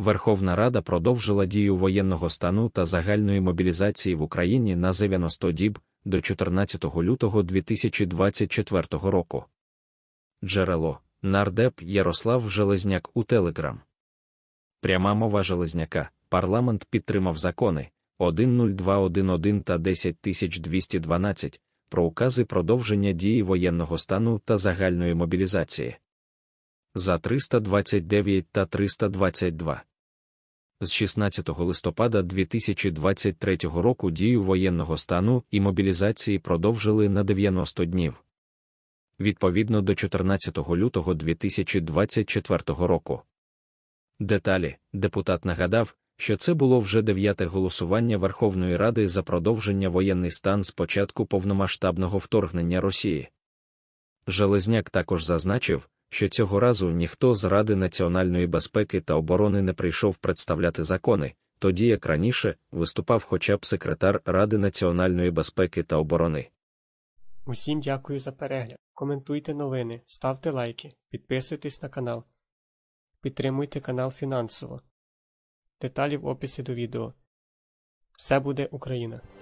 Верховна Рада продовжила дію воєнного стану та загальної мобілізації в Україні на 90 діб до 14 лютого 2024 року. Джерело нардеп Ярослав Железняк у Телеграм. Пряма мова Железняка. Парламент підтримав закони 10211 та 10212 про укази продовження дії воєнного стану та загальної мобілізації. За 329 та 322. З 16 листопада 2023 року дію воєнного стану і мобілізації продовжили на 90 днів. Відповідно до 14 лютого 2024 року. Деталі депутат нагадав, що це було вже дев'яте голосування Верховної Ради за продовження воєнний стан з початку повномасштабного вторгнення Росії. Железняк також зазначив, що цього разу ніхто з Ради національної безпеки та оборони не прийшов представляти закони, тоді як раніше виступав хоча б секретар Ради національної безпеки та оборони. Усім дякую за перегляд. Коментуйте новини, ставте лайки, підписуйтесь на канал, підтримуйте канал фінансово. Деталі в описі до відео. Все буде Україна!